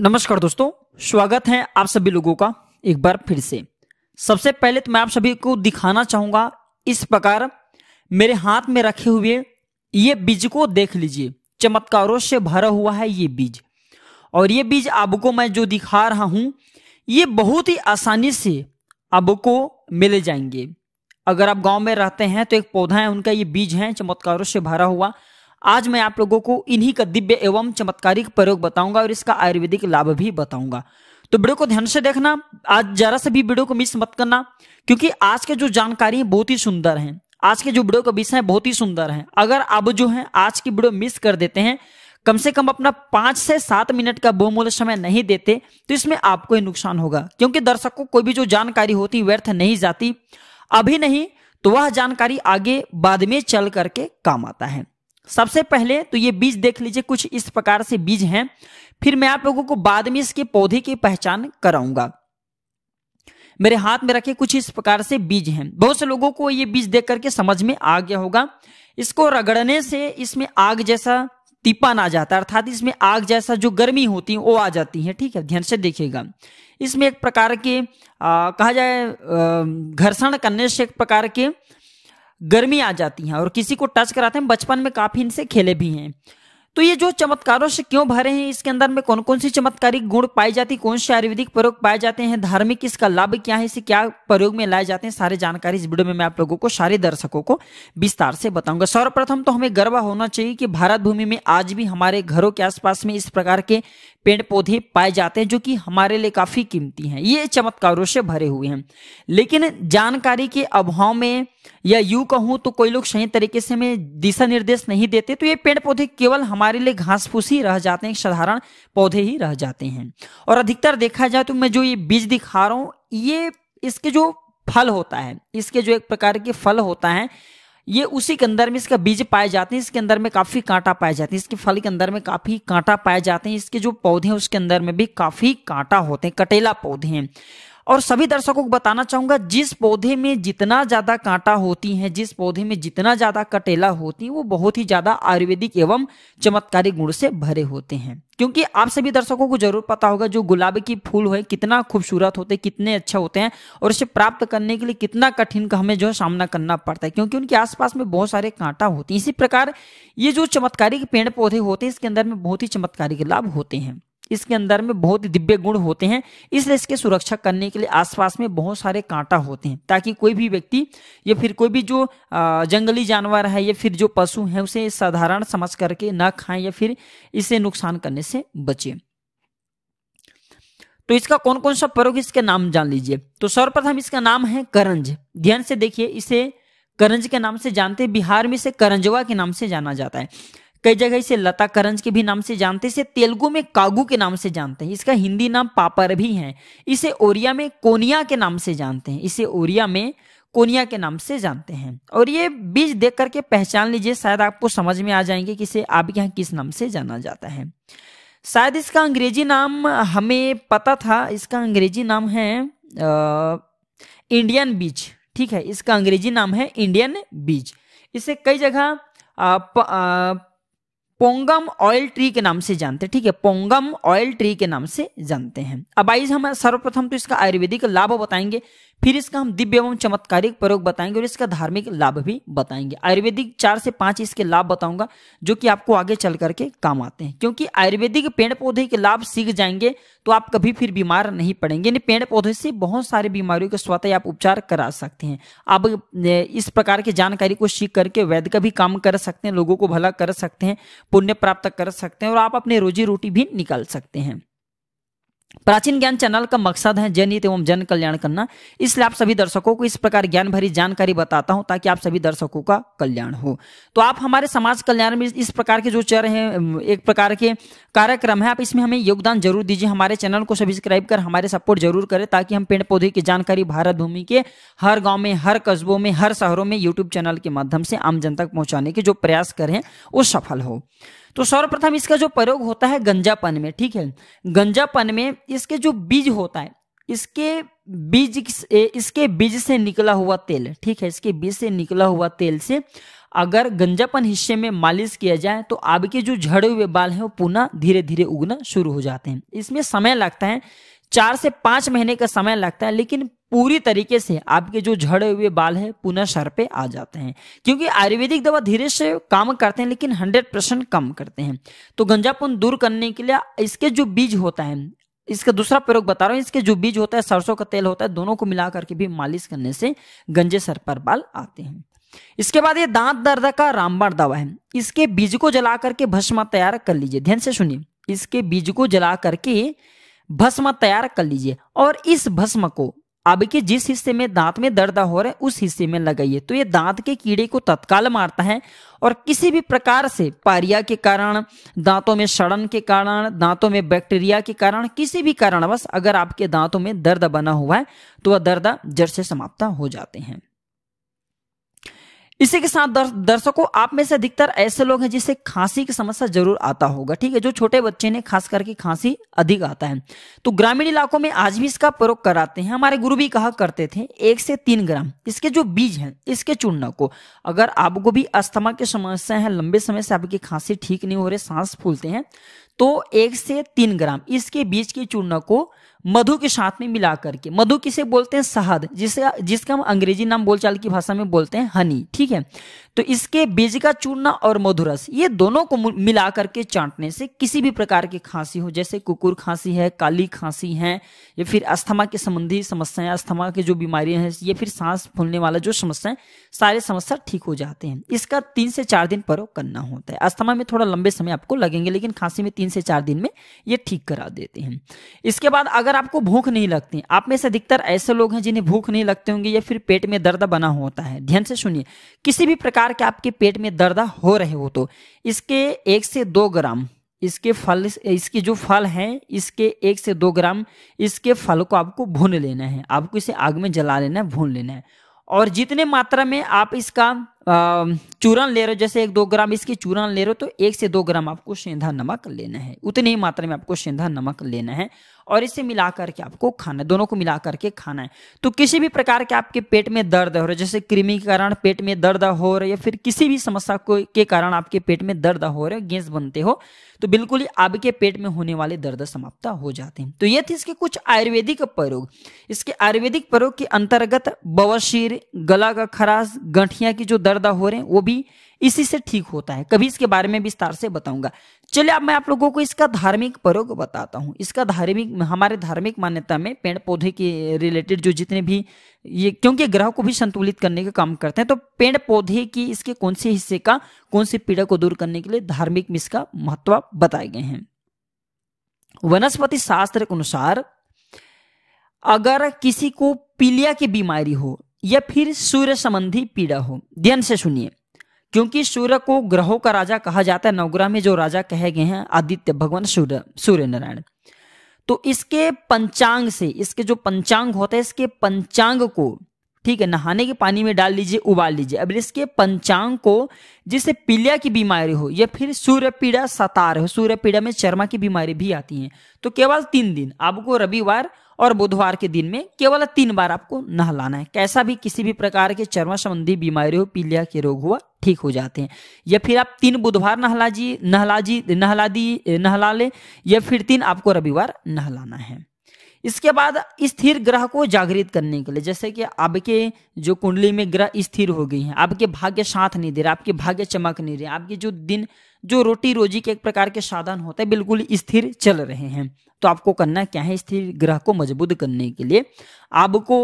नमस्कार दोस्तों स्वागत है आप सभी लोगों का एक बार फिर से सबसे पहले तो मैं आप सभी को दिखाना चाहूंगा इस प्रकार मेरे हाथ में रखे हुए ये बीज को देख लीजिए चमत्कारों से भरा हुआ है ये बीज और ये बीज आपको मैं जो दिखा रहा हूं ये बहुत ही आसानी से आपको मिल जाएंगे अगर आप गांव में रहते हैं तो एक पौधा है उनका ये बीज है चमत्कारों से भरा हुआ आज मैं आप लोगों को इन्हीं का दिव्य एवं चमत्कारिक प्रयोग बताऊंगा और इसका आयुर्वेदिक लाभ भी बताऊंगा तो वीडियो को ध्यान से देखना आज जरा से भी वीडियो को मिस मत करना क्योंकि आज के जो जानकारी बहुत ही सुंदर है आज के जो वीडियो का विषय बहुत ही सुंदर है अगर आप जो है आज की वीडियो मिस कर देते हैं कम से कम अपना पांच से सात मिनट का बहुमूल्य समय नहीं देते तो इसमें आपको ही नुकसान होगा क्योंकि दर्शकों कोई भी जो जानकारी होती व्यर्थ नहीं जाती अभी नहीं तो वह जानकारी आगे बाद में चल करके काम आता है सबसे पहले तो ये बीज देख लीजिए कुछ इस प्रकार से बीज हैं फिर मैं आप लोगों को बाद में इसके पौधे की पहचान कराऊंगा मेरे हाथ में रखे कुछ इस प्रकार से बीज हैं बहुत से लोगों को ये बीज देख करके समझ में आ गया होगा इसको रगड़ने से इसमें आग जैसा तीपन आ जाता है अर्थात इसमें आग जैसा जो गर्मी होती है वो आ जाती है ठीक है ध्यान से देखिएगा इसमें एक प्रकार के आ, कहा जाए घर्षण करने से एक प्रकार के गर्मी आ जाती है और किसी को टच कराते हैं बचपन में काफी इनसे खेले भी हैं तो ये जो चमत्कारों से क्यों भरे हैं इसके अंदर में कौन कौन सी चमत्कारी गुण पाई जाती कौन से आयुर्वेदिक प्रयोग पाए जाते हैं धार्मिक इसका लाभ क्या है इसे क्या प्रयोग में लाए जाते हैं सारे जानकारी इस वीडियो में मैं आप लोगों को सारे दर्शकों को विस्तार से बताऊंगा सर्वप्रथम तो हमें गर्व होना चाहिए कि भारत भूमि में आज भी हमारे घरों के आसपास में इस प्रकार के पेड़ पौधे पाए जाते हैं जो कि हमारे लिए काफी कीमती हैं ये चमत्कारों से भरे हुए हैं लेकिन जानकारी के अभाव में या यू कहूं तो कोई लोग सही तरीके से दिशा निर्देश नहीं देते तो ये पेड़ पौधे केवल हम हमारे लिए घास फूस ही रह जाते हैं साधारण पौधे ही रह जाते हैं और अधिकतर देखा जाए तो मैं जो ये बीज दिखा रहा हूँ ये इसके जो फल होता है इसके जो एक प्रकार के फल होता है ये उसी के अंदर में इसका बीज पाए जाते हैं इसके अंदर में काफ़ी कांटा पाए जाते हैं इसके फल के अंदर में काफ़ी कांटा पाए जाते हैं इसके जो पौधे हैं उसके अंदर में भी काफ़ी कांटा होते हैं कटेला पौधे हैं और सभी दर्शकों को बताना चाहूंगा जिस पौधे में जितना ज्यादा कांटा होती है जिस पौधे में जितना ज्यादा कटेला होती है वो बहुत ही ज्यादा आयुर्वेदिक एवं चमत्कारी गुण से भरे होते हैं क्योंकि आप सभी दर्शकों को जरूर पता होगा जो गुलाब की फूल है कितना खूबसूरत होते हैं कितने अच्छे होते हैं और इसे प्राप्त करने के लिए कितना कठिन का हमें जो है सामना करना पड़ता है क्योंकि उनके आसपास में बहुत सारे कांटा होते हैं इसी प्रकार ये जो चमत्कारी पेड़ पौधे होते हैं इसके अंदर में बहुत ही चमत्कारी लाभ होते हैं इसके अंदर में बहुत दिव्य गुण होते हैं इसलिए इसके सुरक्षा करने के लिए आसपास में बहुत सारे कांटा होते हैं ताकि कोई भी व्यक्ति या फिर कोई भी जो जंगली जानवर है या फिर जो पशु है उसे साधारण समझ करके ना खाएं या फिर इसे नुकसान करने से बचे तो इसका कौन कौन सा प्रयोग इसके नाम जान लीजिए तो सर्वप्रथम इसका नाम है करंज ध्यान से देखिए इसे करंज के नाम से जानते बिहार में इसे करंजवा के नाम से जाना जाता है कई जगह इसे लता करंज के भी नाम से जानते इसे तेलुगु में कागू के नाम से जानते हैं इसका हिंदी नाम पापर भी है इसे ओरिया में कोनिया के नाम से जानते हैं इसे ओरिया में कोनिया के नाम से जानते हैं और ये बीज देख करके पहचान लीजिए शायद आपको समझ में आ जाएंगे कि इसे आपके यहाँ किस नाम से जाना जाता है शायद इसका अंग्रेजी नाम हमें पता था इसका अंग्रेजी नाम है आ, इंडियन बीज ठीक है इसका अंग्रेजी नाम है इंडियन बीज इसे कई जगह पोंगम ऑयल ट्री के नाम से जानते हैं ठीक है पोंगम ऑयल ट्री के नाम से जानते हैं अब आइज हम सर्वप्रथम तो इसका आयुर्वेदिक लाभ बताएंगे फिर इसका हम दिव्य एवं चमत्कारिक प्रयोग बताएंगे और इसका धार्मिक लाभ भी बताएंगे आयुर्वेदिक चार से पांच इसके लाभ बताऊंगा जो कि आपको आगे चल करके काम आते हैं क्योंकि आयुर्वेदिक पेड़ पौधे के लाभ सीख जाएंगे तो आप कभी फिर बीमार नहीं पड़ेंगे यानी पेड़ पौधे से बहुत सारी बीमारियों के स्वतः आप उपचार करा सकते हैं आप इस प्रकार की जानकारी को सीख करके वैद्य का भी काम कर सकते हैं लोगों को भला कर सकते हैं पुण्य प्राप्त कर सकते हैं और आप अपने रोजी रोटी भी निकाल सकते हैं प्राचीन ज्ञान चैनल का मकसद है जनहित एवं जन कल्याण करना इसलिए आप सभी दर्शकों को इस प्रकार ज्ञान भरी जानकारी बताता हूं ताकि आप सभी दर्शकों का कल्याण हो तो आप हमारे समाज कल्याण में इस प्रकार के जो चर हैं एक प्रकार के कार्यक्रम है आप इसमें हमें योगदान जरूर दीजिए हमारे चैनल को सब्सक्राइब कर हमारे सपोर्ट जरूर करें ताकि हम पेड़ पौधे की जानकारी भारत भूमि के हर गाँव में हर कस्बों में हर शहरों में यूट्यूब चैनल के माध्यम से आम जनता तक पहुंचाने के जो प्रयास करें वो सफल हो तो सर्वप्रथम इसका जो प्रयोग होता है गंजापन में ठीक है गंजापन में इसके जो बीज होता है इसके बीज इसके बीज से निकला हुआ तेल ठीक है इसके बीज से निकला हुआ तेल से अगर गंजापन हिस्से में मालिश किया जाए तो आपके जो झड़े हुए बाल हैं वो पुनः धीरे धीरे उगना शुरू हो जाते हैं इसमें समय लगता है चार से पाँच महीने का समय लगता है लेकिन पूरी तरीके से आपके जो झड़े हुए बाल है पुनः सर पे आ जाते हैं क्योंकि आयुर्वेदिक दवा धीरे से काम करते हैं लेकिन 100 परसेंट कम करते हैं तो गंजापन दूर करने के लिए इसके जो बीज होता है इसका दूसरा प्रयोग बता रहा हूँ इसके जो बीज होता है सरसों का तेल होता है दोनों को मिला करके भी मालिश करने से गंजे सर पर बाल आते हैं इसके बाद ये दांत दर्द का रामबाण दवा है इसके बीज को जला करके भस्मा तैयार कर लीजिए ध्यान से सुनिए इसके बीज को जला करके भस्म तैयार कर लीजिए और इस भस्म को के जिस हिस्से में दांत में दर्द हो रहा है उस हिस्से में लगाइए तो ये दांत के कीड़े को तत्काल मारता है और किसी भी प्रकार से पारिया के कारण दांतों में सड़न के कारण दांतों में बैक्टीरिया के कारण किसी भी कारणवश अगर आपके दांतों में दर्द बना हुआ है तो वह दर्द जड़ से समाप्त हो जाते हैं इसी के साथ दर्शकों आप में से अधिकतर ऐसे लोग हैं जिसे खांसी की समस्या जरूर आता होगा ठीक है जो छोटे बच्चे ने खास करके खांसी अधिक आता है तो ग्रामीण इलाकों में आज भी इसका प्रयोग कराते हैं हमारे गुरु भी कहा करते थे एक से तीन ग्राम इसके जो बीज हैं इसके चूर्ण को अगर आपको भी अस्थमा की समस्या है लंबे समय से आपकी खांसी ठीक नहीं हो रही सांस फूलते हैं तो एक से तीन ग्राम इसके बीज के चूर्ण को मधु के साथ में मिला करके मधु किसे बोलते हैं शहद जिसे जिसका हम अंग्रेजी नाम बोलचाल की भाषा में बोलते हैं हनी ठीक है तो इसके बीज का चूर्ण और मधुरस ये दोनों को मिला करके चाटने से किसी भी प्रकार की खांसी हो जैसे कुकुर खांसी है काली खांसी है या फिर अस्थमा के संबंधी समस्याएं अस्थमा की जो बीमारियां हैं या फिर सांस फूलने वाला जो है सारे समस्या ठीक हो जाते हैं इसका तीन से चार दिन प्रयोग करना होता है अस्थमा में थोड़ा लंबे समय आपको लगेंगे लेकिन खांसी में तीन से चार दिन में ये ठीक करा देते हैं इसके बाद अगर आपको भूख नहीं लगती आप में से अधिकतर ऐसे लोग हैं जिन्हें भूख नहीं लगते होंगे या फिर पेट में दर्द बना होता है ध्यान से सुनिए किसी भी प्रकार के आपके पेट में दर्द हो रहे हो तो इसके एक से दो ग्राम इसके फल इसके जो फल हैं इसके एक से दो ग्राम इसके फल को आपको भून लेना है आपको इसे आग में जला लेना है भून लेना है और जितने मात्रा में आप इसका चूरन ले रहे हो जैसे एक दो ग्राम इसकी चूरन ले रहे हो तो एक से दो ग्राम आपको सेंधा नमक लेना है उतनी ही मात्रा में आपको सेंधा नमक लेना है और इसे मिला करके आपको खाना है दोनों को मिला करके खाना है तो किसी भी प्रकार के आपके पेट में दर्द हो रहा है जैसे कृमि के कारण पेट में दर्द हो रहा है या फिर किसी भी समस्या को के कारण आपके पेट में दर्द हो रहा है गैस बनते हो तो बिल्कुल ही आपके पेट में होने वाले दर्द समाप्त हो जाते हैं तो ये थे इसके कुछ आयुर्वेदिक प्रयोग इसके आयुर्वेदिक प्रयोग के अंतर्गत बवशीर गला का खराश गठिया की जो दर्द बेपर्दा हो रहे हैं वो भी इसी से ठीक होता है कभी इसके बारे में विस्तार से बताऊंगा चलिए अब मैं आप लोगों को इसका धार्मिक प्रयोग बताता हूँ इसका धार्मिक हमारे धार्मिक मान्यता में पेड़ पौधे के रिलेटेड जो जितने भी ये क्योंकि ग्रह को भी संतुलित करने का काम करते हैं तो पेड़ पौधे की इसके कौन से हिस्से का कौन से पीड़ा को दूर करने के लिए धार्मिक में इसका महत्व बताए गए हैं वनस्पति शास्त्र के अनुसार अगर किसी को पीलिया की बीमारी हो या फिर सूर्य संबंधी पीड़ा हो ध्यान से सुनिए क्योंकि सूर्य को ग्रहों का राजा कहा जाता है नवग्रह में जो राजा कहे गए हैं आदित्य भगवान सूर्य सूर्य नारायण तो इसके पंचांग से इसके जो पंचांग होता है इसके पंचांग को ठीक है नहाने के पानी में डाल लीजिए उबाल लीजिए अब इसके पंचांग को जिससे पीलिया की बीमारी हो या फिर सूर्य पीड़ा सतार हो सूर्य पीड़ा में चर्मा की बीमारी भी आती है तो केवल तीन दिन आपको रविवार और बुधवार के दिन में केवल तीन बार आपको नहलाना है कैसा भी किसी भी प्रकार के चर्म संबंधी बीमारी हो पीलिया के रोग हुआ ठीक हो जाते हैं या फिर आप तीन बुधवार नहला जी नहला जी नहला दी नहला ले या फिर तीन आपको रविवार नहलाना है इसके बाद स्थिर ग्रह को जागृत करने के लिए जैसे कि आपके जो कुंडली में ग्रह स्थिर हो गई हैं आपके भाग्य साथ नहीं दे रहे आपके भाग्य चमक नहीं रहे आपके जो दिन जो रोटी रोजी के एक प्रकार के साधन होते हैं बिल्कुल स्थिर चल रहे हैं तो आपको करना क्या है स्थिर ग्रह को मजबूत करने के लिए आपको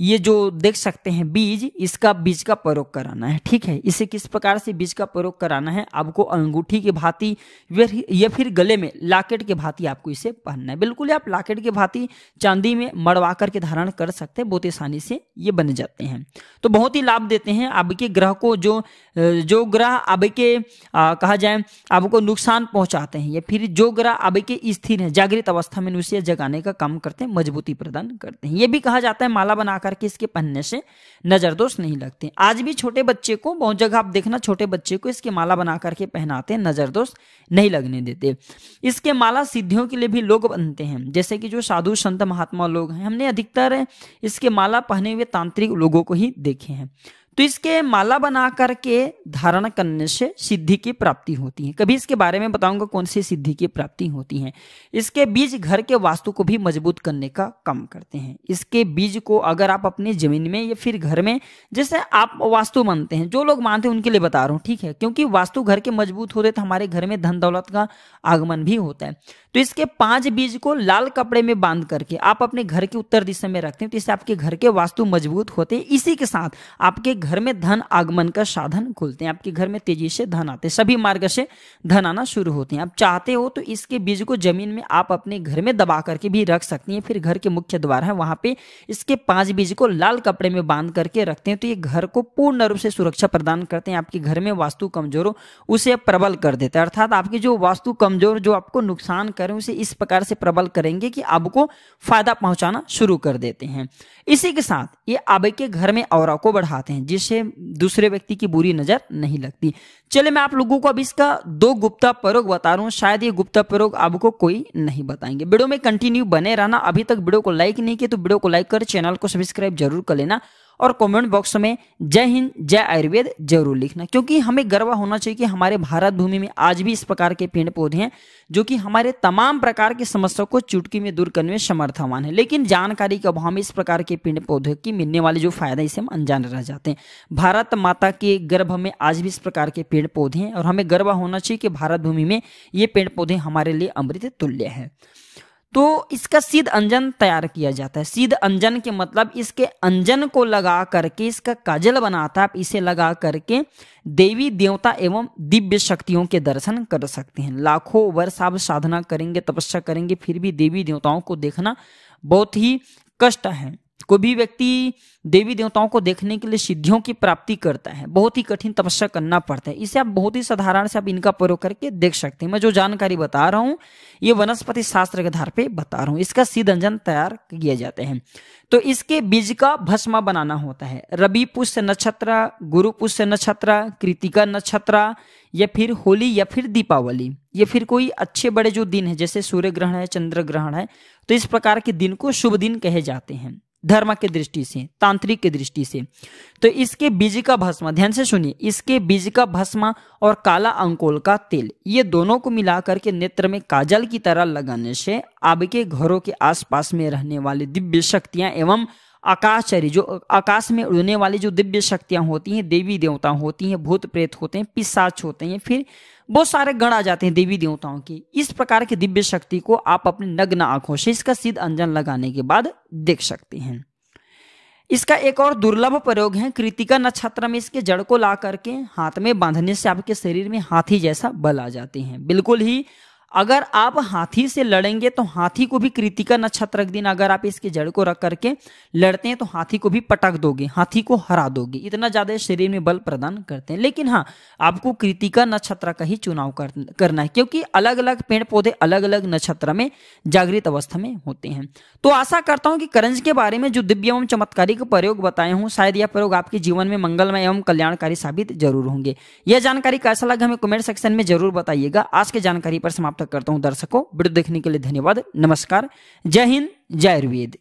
ये जो देख सकते हैं बीज इसका बीज का प्रयोग कराना है ठीक है इसे किस प्रकार से बीज का प्रयोग कराना है आपको अंगूठी की भांति या फिर गले में लाकेट के भांति आपको इसे पहनना है बिल्कुल आप लाकेट के भांति चांदी में मड़वा करके धारण कर सकते हैं बहुत आसानी से ये बन जाते हैं तो बहुत ही लाभ देते हैं अब के ग्रह को जो जो ग्रह आपके कहा जाए आपको नुकसान पहुंचाते हैं या फिर जो ग्रह के स्थिर है जागृत अवस्था में उसे जगाने का काम करते हैं मजबूती प्रदान करते हैं ये भी कहा जाता है माला बनाकर करके इसके पहनने से नज़र नहीं लगते आज भी छोटे बच्चे को बहुत जगह आप देखना छोटे बच्चे को इसके माला बना करके पहनाते हैं नज़र दोष नहीं लगने देते इसके माला सिद्धियों के लिए भी लोग बनते हैं जैसे कि जो साधु संत महात्मा लोग हैं हमने अधिकतर इसके माला पहने हुए तांत्रिक लोगों को ही देखे हैं तो इसके माला बना करके धारण करने से सिद्धि की प्राप्ति होती है कभी इसके बारे में बताऊंगा कौन सी सिद्धि की प्राप्ति होती है इसके बीज घर के वास्तु को भी मजबूत करने का काम करते हैं इसके बीज को अगर आप अपनी जमीन में या फिर घर में जैसे आप वास्तु मानते हैं जो लोग मानते हैं उनके लिए बता रहा हूँ ठीक है क्योंकि वास्तु घर के मजबूत होते तो हमारे घर में धन दौलत का आगमन भी होता है तो इसके पांच बीज को लाल कपड़े में बांध करके आप अपने घर के उत्तर दिशा में रखते हैं तो इससे आपके घर के वास्तु मजबूत होते हैं इसी के साथ आपके घर घर में धन आगमन का साधन खुलते हैं आपके घर में तेजी से धन आते हैं सभी मार्ग से धन आना शुरू होते हैं आप चाहते हो तो इसके बीज को जमीन में आप अपने घर में दबा करके भी रख सकती हैं फिर घर के मुख्य द्वार है वहां पे इसके पांच बीज को लाल कपड़े में बांध करके रखते हैं तो ये घर को पूर्ण रूप से सुरक्षा प्रदान करते हैं आपके घर में वास्तु कमजोर हो उसे प्रबल कर देते हैं अर्थात आपकी जो वास्तु कमजोर जो आपको नुकसान करें उसे इस प्रकार से प्रबल करेंगे कि आपको फायदा पहुंचाना शुरू कर देते हैं इसी के साथ ये के घर में और को बढ़ाते हैं जिस जिससे दूसरे व्यक्ति की बुरी नजर नहीं लगती चले मैं आप लोगों को अब इसका दो गुप्ता प्रयोग बता रहा हूँ शायद ये गुप्ता प्रयोग आपको कोई नहीं बताएंगे वीडियो में कंटिन्यू बने रहना अभी तक वीडियो को लाइक नहीं किया तो वीडियो को लाइक कर चैनल को सब्सक्राइब जरूर कर लेना और कमेंट बॉक्स में जय हिंद जय आयुर्वेद जरूर लिखना क्योंकि हमें गर्व होना चाहिए कि हमारे भारत भूमि में आज भी इस प्रकार के पेड़ पौधे हैं जो कि हमारे तमाम प्रकार की समस्याओं को चुटकी में दूर करने में समर्थवान है लेकिन जानकारी के अभाव में इस प्रकार के पेड़ पौधे की मिलने वाले जो फायदा इसे हम अनजान रह जाते हैं भारत माता के गर्भ में आज भी इस प्रकार के पेड़ पौधे हैं और हमें गर्व होना चाहिए कि भारत भूमि में ये पेड़ पौधे हमारे लिए अमृत तुल्य है तो इसका सिद्ध अंजन तैयार किया जाता है सिद्ध अंजन के मतलब इसके अंजन को लगा करके इसका काजल बनाता है आप इसे लगा करके देवी देवता एवं दिव्य शक्तियों के दर्शन कर सकते हैं लाखों वर्ष आप साधना करेंगे तपस्या करेंगे फिर भी देवी देवताओं को देखना बहुत ही कष्ट है कोई भी व्यक्ति देवी देवताओं को देखने के लिए सिद्धियों की प्राप्ति करता है बहुत ही कठिन तपस्या करना पड़ता है इसे आप बहुत ही साधारण से आप इनका प्रयोग करके देख सकते हैं मैं जो जानकारी बता रहा हूँ ये वनस्पति शास्त्र के आधार पे बता रहा हूँ इसका सिद्ध अंजन तैयार किए जाते हैं तो इसके बीज का भस्मा बनाना होता है रवि पुष्य नक्षत्र गुरु पुष्य नक्षत्र कृतिका नक्षत्र या फिर होली या फिर दीपावली या फिर कोई अच्छे बड़े जो दिन है जैसे सूर्य ग्रहण है चंद्र ग्रहण है तो इस प्रकार के दिन को शुभ दिन कहे जाते हैं धर्म के दृष्टि से तांत्रिक के दृष्टि से तो इसके बीज का भस्मा ध्यान से सुनिए इसके बीज का भस्मा और काला अंकोल का तेल ये दोनों को मिलाकर के नेत्र में काजल की तरह लगाने से आपके घरों के आसपास में रहने वाली दिव्य शक्तियां एवं आकाशचर्य जो आकाश में उड़ने वाली जो दिव्य शक्तियां होती हैं देवी देवता होती हैं भूत प्रेत होते हैं पिशाच होते हैं फिर बहुत सारे गण आ जाते हैं देवी देवताओं की इस प्रकार की दिव्य शक्ति को आप अपनी नग्न आंखों से इसका सिद्ध अंजन लगाने के बाद देख सकते हैं इसका एक और दुर्लभ प्रयोग है कृतिका नक्षत्र में इसके जड़ को ला करके हाथ में बांधने से आपके शरीर में हाथी जैसा बल आ जाते हैं बिल्कुल ही अगर आप हाथी से लड़ेंगे तो हाथी को भी कृतिका नक्षत्र दिन अगर आप इसके जड़ को रख करके लड़ते हैं तो हाथी को भी पटक दोगे हाथी को हरा दोगे इतना ज्यादा शरीर में बल प्रदान करते हैं लेकिन हाँ आपको कृतिका नक्षत्र का ही चुनाव कर, करना है क्योंकि अलग अलग पेड़ पौधे अलग अलग नक्षत्र में जागृत अवस्था में होते हैं तो आशा करता हूं कि करंज के बारे में जो दिव्य एवं का प्रयोग बताए हूँ शायद यह प्रयोग आपके जीवन में मंगलमय एवं कल्याणकारी साबित जरूर होंगे यह जानकारी कैसा लगा हमें कमेंट सेक्शन में जरूर बताइएगा आज के जानकारी पर समाप्त समाप्त करता हूं दर्शकों वीडियो देखने के लिए धन्यवाद नमस्कार जय हिंद जय आयुर्वेद